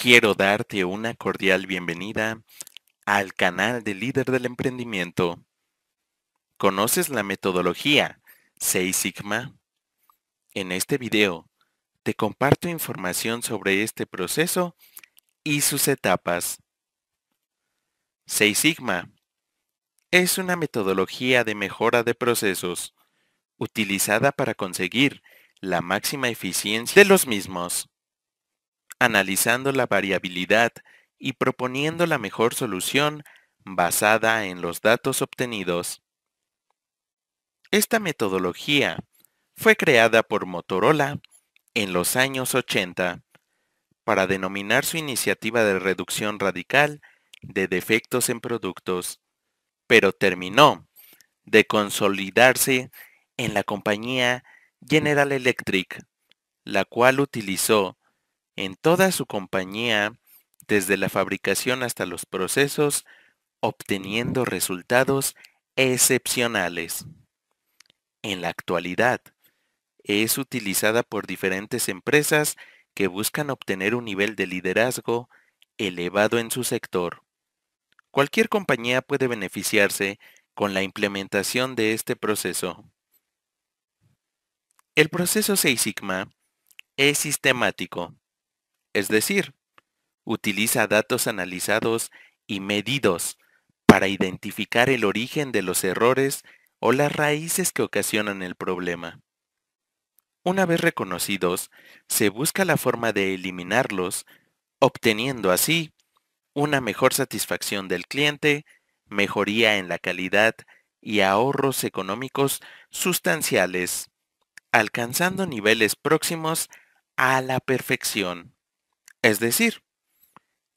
Quiero darte una cordial bienvenida al canal de Líder del Emprendimiento. ¿Conoces la metodología 6 Sigma? En este video te comparto información sobre este proceso y sus etapas. 6 Sigma es una metodología de mejora de procesos utilizada para conseguir la máxima eficiencia de los mismos analizando la variabilidad y proponiendo la mejor solución basada en los datos obtenidos. Esta metodología fue creada por Motorola en los años 80 para denominar su iniciativa de reducción radical de defectos en productos, pero terminó de consolidarse en la compañía General Electric, la cual utilizó en toda su compañía, desde la fabricación hasta los procesos, obteniendo resultados excepcionales. En la actualidad, es utilizada por diferentes empresas que buscan obtener un nivel de liderazgo elevado en su sector. Cualquier compañía puede beneficiarse con la implementación de este proceso. El proceso 6 Sigma es sistemático, es decir, utiliza datos analizados y medidos para identificar el origen de los errores o las raíces que ocasionan el problema. Una vez reconocidos, se busca la forma de eliminarlos, obteniendo así una mejor satisfacción del cliente, mejoría en la calidad y ahorros económicos sustanciales, alcanzando niveles próximos a la perfección. Es decir,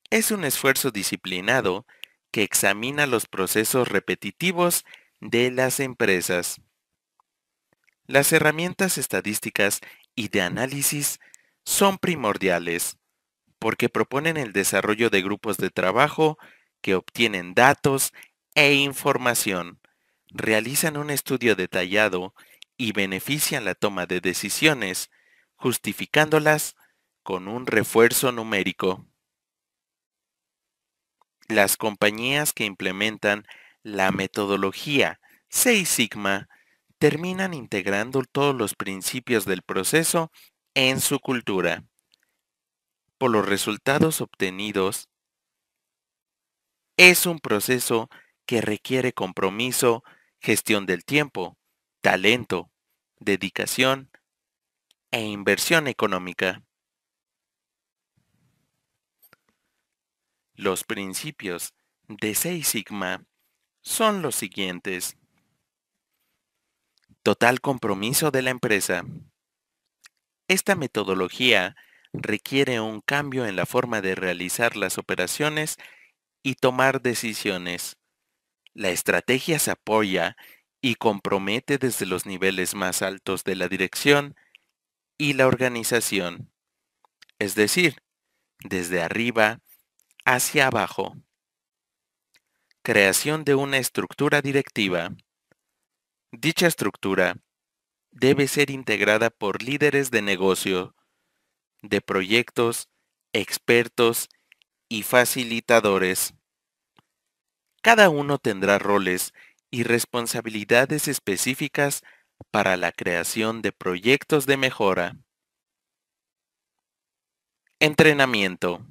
es un esfuerzo disciplinado que examina los procesos repetitivos de las empresas. Las herramientas estadísticas y de análisis son primordiales porque proponen el desarrollo de grupos de trabajo que obtienen datos e información, realizan un estudio detallado y benefician la toma de decisiones, justificándolas con un refuerzo numérico. Las compañías que implementan la metodología 6 Sigma terminan integrando todos los principios del proceso en su cultura. Por los resultados obtenidos, es un proceso que requiere compromiso, gestión del tiempo, talento, dedicación e inversión económica. Los principios de 6 sigma son los siguientes. Total compromiso de la empresa. Esta metodología requiere un cambio en la forma de realizar las operaciones y tomar decisiones. La estrategia se apoya y compromete desde los niveles más altos de la dirección y la organización, es decir, desde arriba hacia abajo, creación de una estructura directiva. Dicha estructura debe ser integrada por líderes de negocio, de proyectos, expertos y facilitadores. Cada uno tendrá roles y responsabilidades específicas para la creación de proyectos de mejora. Entrenamiento.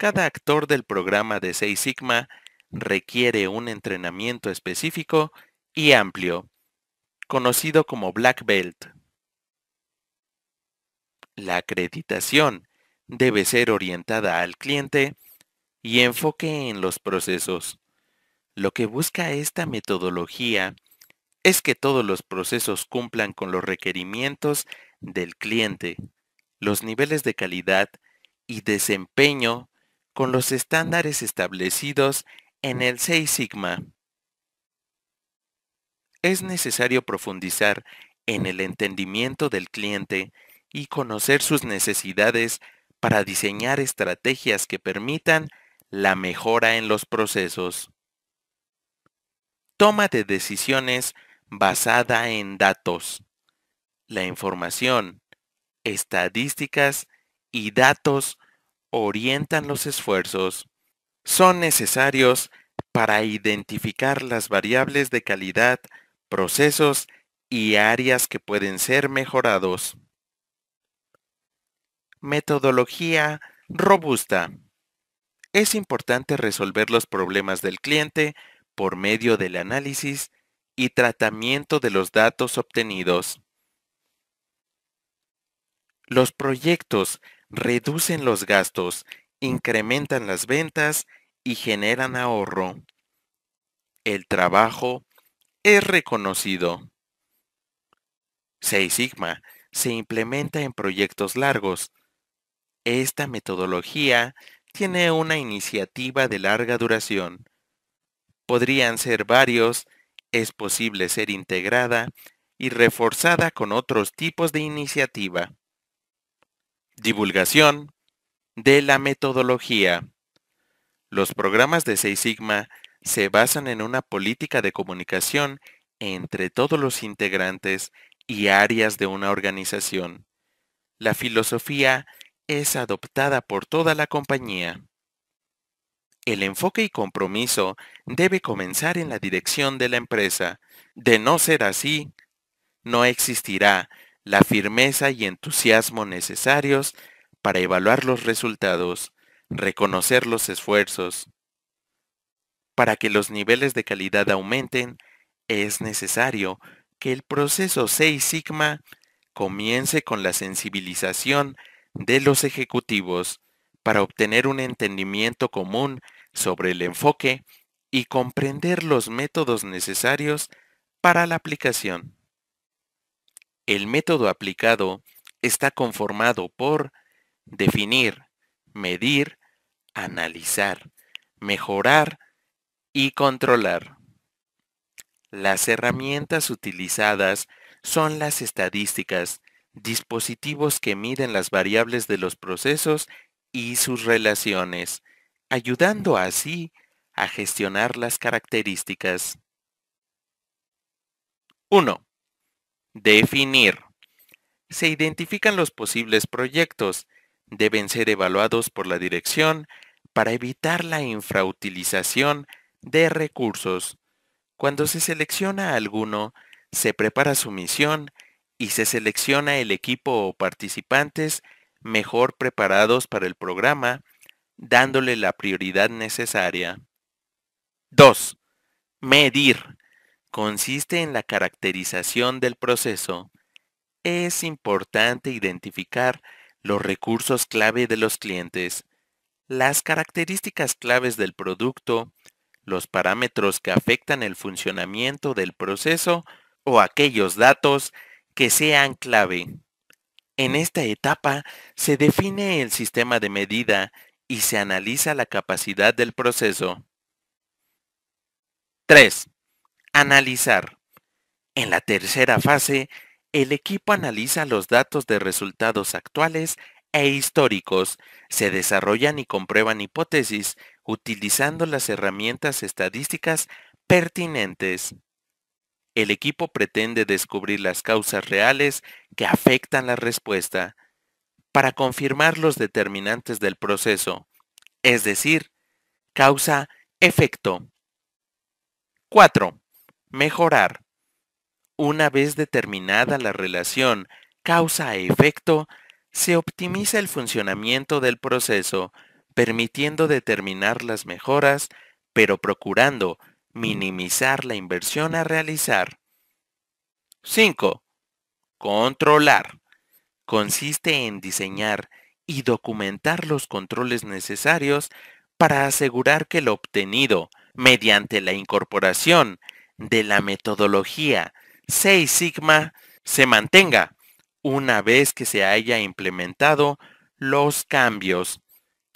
Cada actor del programa de 6 Sigma requiere un entrenamiento específico y amplio, conocido como Black Belt. La acreditación debe ser orientada al cliente y enfoque en los procesos. Lo que busca esta metodología es que todos los procesos cumplan con los requerimientos del cliente, los niveles de calidad y desempeño con los estándares establecidos en el 6 sigma. Es necesario profundizar en el entendimiento del cliente y conocer sus necesidades para diseñar estrategias que permitan la mejora en los procesos. Toma de decisiones basada en datos. La información, estadísticas y datos orientan los esfuerzos son necesarios para identificar las variables de calidad, procesos y áreas que pueden ser mejorados. Metodología robusta. Es importante resolver los problemas del cliente por medio del análisis y tratamiento de los datos obtenidos. Los proyectos reducen los gastos, mm. incrementan las ventas y generan ahorro. El trabajo es reconocido. 6 Sigma se implementa en proyectos largos. Esta metodología tiene una iniciativa de larga duración. Podrían ser varios, es posible ser integrada y reforzada con otros tipos de iniciativa. Divulgación de la metodología. Los programas de Seis Sigma se basan en una política de comunicación entre todos los integrantes y áreas de una organización. La filosofía es adoptada por toda la compañía. El enfoque y compromiso debe comenzar en la dirección de la empresa. De no ser así, no existirá la firmeza y entusiasmo necesarios para evaluar los resultados, reconocer los esfuerzos. Para que los niveles de calidad aumenten, es necesario que el proceso 6 Sigma comience con la sensibilización de los ejecutivos para obtener un entendimiento común sobre el enfoque y comprender los métodos necesarios para la aplicación. El método aplicado está conformado por definir, medir, analizar, mejorar y controlar. Las herramientas utilizadas son las estadísticas, dispositivos que miden las variables de los procesos y sus relaciones, ayudando así a gestionar las características. 1. Definir. Se identifican los posibles proyectos. Deben ser evaluados por la dirección para evitar la infrautilización de recursos. Cuando se selecciona alguno, se prepara su misión y se selecciona el equipo o participantes mejor preparados para el programa, dándole la prioridad necesaria. 2. Medir consiste en la caracterización del proceso, es importante identificar los recursos clave de los clientes, las características claves del producto, los parámetros que afectan el funcionamiento del proceso o aquellos datos que sean clave. En esta etapa se define el sistema de medida y se analiza la capacidad del proceso. 3. Analizar. En la tercera fase, el equipo analiza los datos de resultados actuales e históricos, se desarrollan y comprueban hipótesis utilizando las herramientas estadísticas pertinentes. El equipo pretende descubrir las causas reales que afectan la respuesta para confirmar los determinantes del proceso, es decir, causa-efecto. 4 mejorar. Una vez determinada la relación causa-efecto, se optimiza el funcionamiento del proceso, permitiendo determinar las mejoras, pero procurando minimizar la inversión a realizar. 5. Controlar. Consiste en diseñar y documentar los controles necesarios para asegurar que lo obtenido mediante la incorporación de la metodología 6 Sigma se mantenga una vez que se haya implementado los cambios.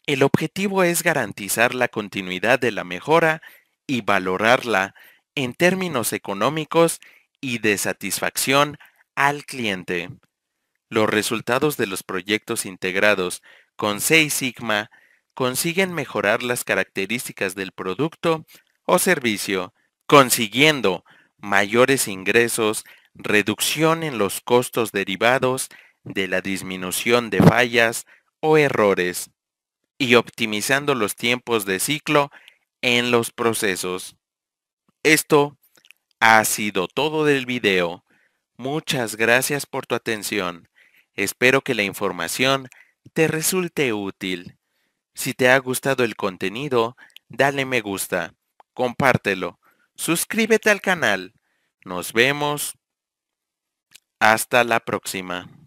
El objetivo es garantizar la continuidad de la mejora y valorarla en términos económicos y de satisfacción al cliente. Los resultados de los proyectos integrados con 6 Sigma consiguen mejorar las características del producto o servicio, consiguiendo mayores ingresos, reducción en los costos derivados de la disminución de fallas o errores y optimizando los tiempos de ciclo en los procesos. Esto ha sido todo del video. Muchas gracias por tu atención. Espero que la información te resulte útil. Si te ha gustado el contenido, dale me gusta, compártelo Suscríbete al canal. Nos vemos. Hasta la próxima.